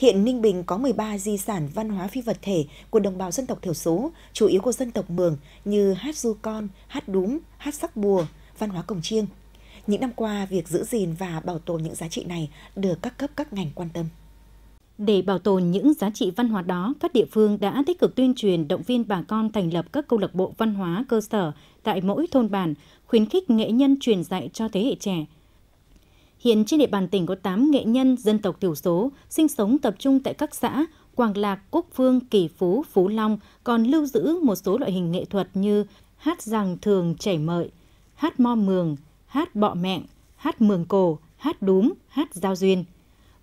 Hiện Ninh Bình có 13 di sản văn hóa phi vật thể của đồng bào dân tộc thiểu số, chủ yếu của dân tộc Mường như hát du con, hát đúng, hát sắc bùa, văn hóa cồng chiêng. Những năm qua, việc giữ gìn và bảo tồn những giá trị này được các cấp các ngành quan tâm. Để bảo tồn những giá trị văn hóa đó, các địa phương đã tích cực tuyên truyền động viên bà con thành lập các câu lạc bộ văn hóa cơ sở tại mỗi thôn bản, khuyến khích nghệ nhân truyền dạy cho thế hệ trẻ – Hiện trên địa bàn tỉnh có 8 nghệ nhân dân tộc thiểu số sinh sống tập trung tại các xã Quảng Lạc, Quốc Phương, Kỳ Phú, Phú Long, còn lưu giữ một số loại hình nghệ thuật như hát rằng thường chảy mợi, hát mo mường, hát bọ mẹng, hát mường cổ, hát đúm, hát giao duyên.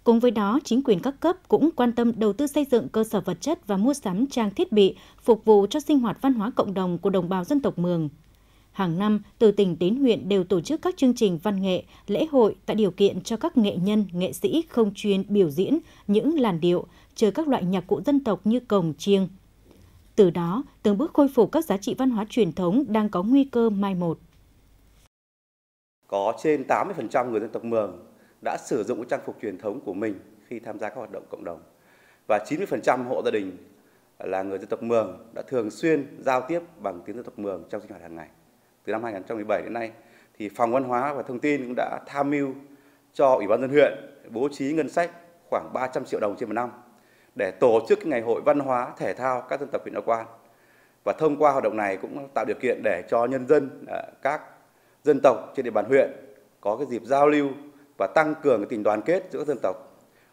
Cùng với đó, chính quyền các cấp cũng quan tâm đầu tư xây dựng cơ sở vật chất và mua sắm trang thiết bị phục vụ cho sinh hoạt văn hóa cộng đồng của đồng bào dân tộc Mường Hàng năm, từ tỉnh đến huyện đều tổ chức các chương trình văn nghệ, lễ hội tạo điều kiện cho các nghệ nhân, nghệ sĩ không chuyên biểu diễn những làn điệu, chơi các loại nhạc cụ dân tộc như cồng, chiêng. Từ đó, từng bước khôi phục các giá trị văn hóa truyền thống đang có nguy cơ mai một. Có trên 80% người dân tộc Mường đã sử dụng trang phục truyền thống của mình khi tham gia các hoạt động cộng đồng. Và 90% hộ gia đình là người dân tộc Mường đã thường xuyên giao tiếp bằng tiếng dân tộc Mường trong sinh hoạt hàng ngày từ năm 2017 đến nay thì phòng văn hóa và thông tin cũng đã tham mưu cho ủy ban dân huyện bố trí ngân sách khoảng 300 triệu đồng trên một năm để tổ chức ngày hội văn hóa thể thao các dân tộc huyện Đạo Quan và thông qua hoạt động này cũng tạo điều kiện để cho nhân dân à, các dân tộc trên địa bàn huyện có cái dịp giao lưu và tăng cường cái tình đoàn kết giữa các dân tộc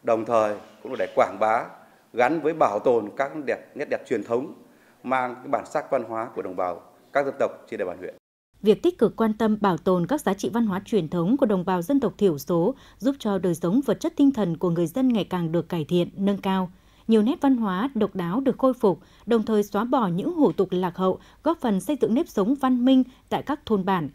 đồng thời cũng là để quảng bá gắn với bảo tồn các đẹp nét đẹp truyền thống mang cái bản sắc văn hóa của đồng bào các dân tộc trên địa bàn huyện việc tích cực quan tâm bảo tồn các giá trị văn hóa truyền thống của đồng bào dân tộc thiểu số giúp cho đời sống vật chất tinh thần của người dân ngày càng được cải thiện, nâng cao. Nhiều nét văn hóa độc đáo được khôi phục, đồng thời xóa bỏ những hủ tục lạc hậu, góp phần xây dựng nếp sống văn minh tại các thôn bản,